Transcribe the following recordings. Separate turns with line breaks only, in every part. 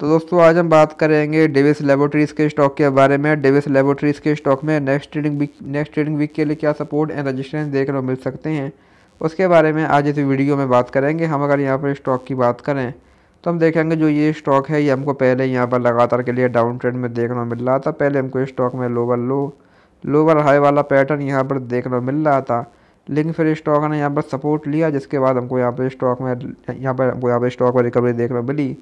तो दोस्तों आज हम बात करेंगे डेविस लेबोरेटरीज़ के स्टॉक के बारे में डेविस लेबोरेटरीज़ के स्टॉक में next trading week next trading week के लिए क्या सपोर्ट एंड रजिस्ट्रेंस देखने को मिल सकते हैं उसके बारे में आज इस वीडियो में बात करेंगे हम अगर यहाँ पर स्टॉक की बात करें तो हम देखेंगे जो ये स्टॉक है ये हमको पहले यहाँ पर लगातार के लिए डाउन ट्रेंड में देखने को मिल रहा था पहले हमको स्टॉक में लोअर लो लोअर हाई वाला पैटर्न यहाँ पर देखने को मिल रहा था लेकिन फिर स्टॉक ने यहाँ पर सपोर्ट लिया जिसके बाद हमको यहाँ पर स्टॉक में यहाँ पर हमको यहाँ पर स्टॉक में रिकवरी देखने को मिली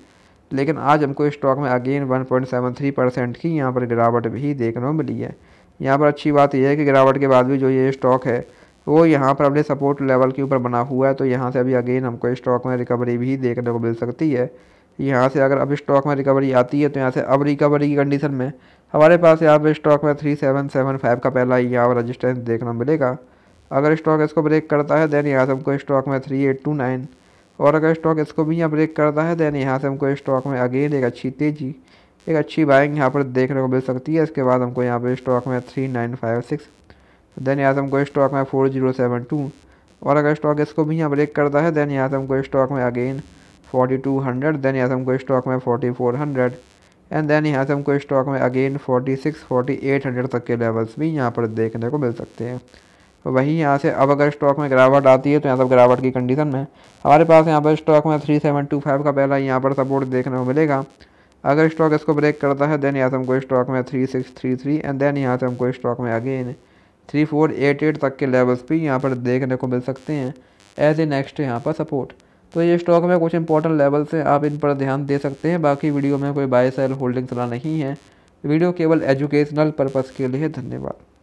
लेकिन आज हमको स्टॉक में अगेन 1.73 परसेंट की यहाँ पर गिरावट भी देखने को मिली है यहाँ पर अच्छी बात यह है कि गिरावट के बाद भी जो ये स्टॉक है वो यहाँ पर अपने सपोर्ट लेवल के ऊपर बना हुआ है तो यहाँ से अभी अगेन हमको स्टॉक में रिकवरी भी देखने को मिल सकती है यहाँ से अगर अब स्टॉक में रिकवरी आती है तो यहाँ से अब रिकवरी की कंडीशन में हमारे पास यहाँ पर स्टॉक में थ्री सेवन सेवन फाइव का पहला यहाँ पर रजिस्टेंस देखना मिलेगा अगर स्टॉक इसको ब्रेक करता है देन यहाँ से हमको स्टॉक में थ्री एट टू नाइन और अगर स्टॉक इसको भी यहाँ ब्रेक करता है देन यहाँ से हमको स्टॉक में अगेन एक अच्छी तेज़ी एक अच्छी बाइंग यहाँ पर देखने को मिल सकती है इसके बाद हमको यहाँ पर स्टॉक में three nine five six then यहाँ से हमको स्टॉक में फोर जीरो सेवन टू और अगर स्टॉक इसको भी यहाँ ब्रेक करता है देन यहाँ से हमको स्टॉक में again forty two hundred then यहाँ से हमको स्टॉक में forty four hundred and then यहाँ से हमको स्टॉक में again forty six forty eight hundred तक के लेवल्स भी यहाँ पर देखने को मिल सकते हैं तो वहीं यहाँ से अब अगर स्टॉक में गिरावट आती है तो यहाँ सब गिरावट की कंडीशन में हमारे पास यहाँ पर स्टॉक में थ्री सेवन टू फाइव का पहला यहाँ पर सपोर्ट देखने को मिलेगा अगर स्टॉक इसको ब्रेक करता है देन यहाँ से हमको स्टॉक में three six three three and then यहाँ से हमको स्टॉक में again three four eight eight तक के लेवल्स भी यहाँ पर देखने को मिल सकते हैं एज ए नेक्स्ट यहाँ पर सपोर्ट तो ये स्टॉक में कुछ इंपॉर्टेंट लेवल्स हैं आप इन पर ध्यान दे सकते हैं बाकी वीडियो में कोई बाय सेल होल्डिंग सलाह नहीं है वीडियो केवल एजुकेशनल पर्पज़ के लिए धन्यवाद